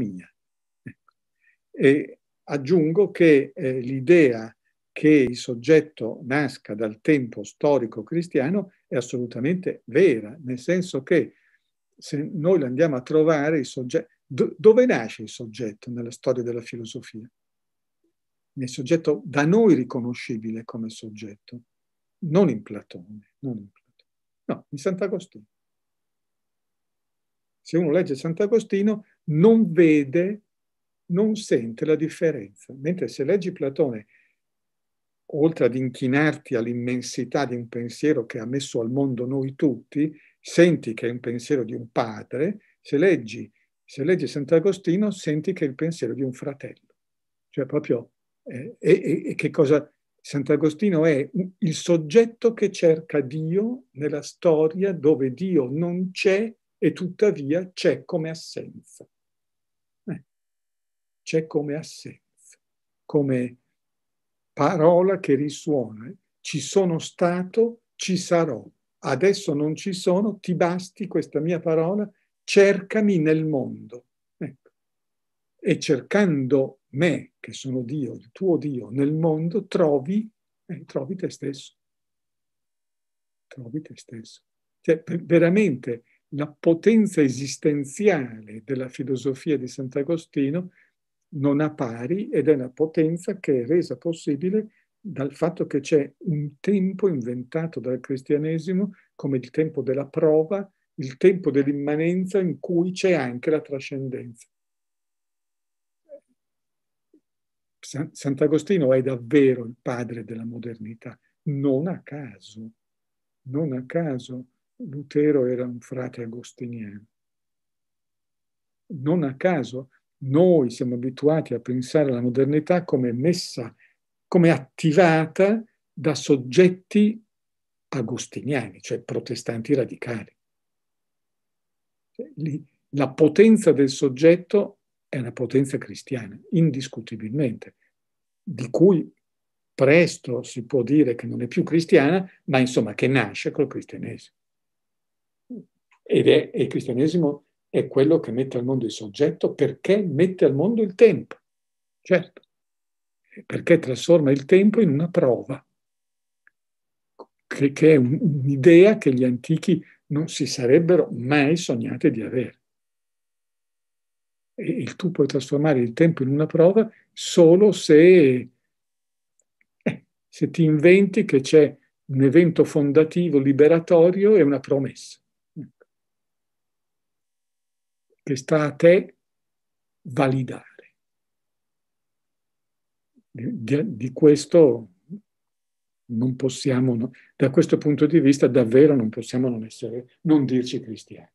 mia. Ecco. E aggiungo che eh, l'idea che il soggetto nasca dal tempo storico cristiano è assolutamente vera, nel senso che se noi andiamo a trovare il soggetto, do, dove nasce il soggetto nella storia della filosofia? Nel soggetto da noi riconoscibile come soggetto, non in Platone, non in Platone. no, in Sant'Agostino se uno legge Sant'Agostino, non vede, non sente la differenza. Mentre se leggi Platone, oltre ad inchinarti all'immensità di un pensiero che ha messo al mondo noi tutti, senti che è un pensiero di un padre, se leggi, se leggi Sant'Agostino, senti che è il pensiero di un fratello. Cioè proprio, eh, e, e che cosa... Sant'Agostino è il soggetto che cerca Dio nella storia dove Dio non c'è e tuttavia c'è come assenza. Eh, c'è come assenza, come parola che risuona. Ci sono stato, ci sarò. Adesso non ci sono, ti basti questa mia parola, cercami nel mondo. Ecco. E cercando me, che sono Dio, il tuo Dio, nel mondo, trovi, eh, trovi te stesso. Trovi te stesso. Cioè, veramente la potenza esistenziale della filosofia di Sant'Agostino non ha pari ed è una potenza che è resa possibile dal fatto che c'è un tempo inventato dal cristianesimo come il tempo della prova, il tempo dell'immanenza in cui c'è anche la trascendenza. Sant'Agostino è davvero il padre della modernità, non a caso, non a caso Lutero era un frate agostiniano. Non a caso noi siamo abituati a pensare alla modernità come messa, come attivata da soggetti agostiniani, cioè protestanti radicali. La potenza del soggetto è una potenza cristiana, indiscutibilmente, di cui presto si può dire che non è più cristiana, ma insomma che nasce col cristianesimo. Ed è, il cristianesimo è quello che mette al mondo il soggetto perché mette al mondo il tempo, certo, perché trasforma il tempo in una prova, che, che è un, un'idea che gli antichi non si sarebbero mai sognate di avere. E, e tu puoi trasformare il tempo in una prova solo se, eh, se ti inventi che c'è un evento fondativo liberatorio e una promessa che sta a te validare. Di, di, di questo non possiamo, da questo punto di vista davvero non possiamo non, essere, non dirci cristiani.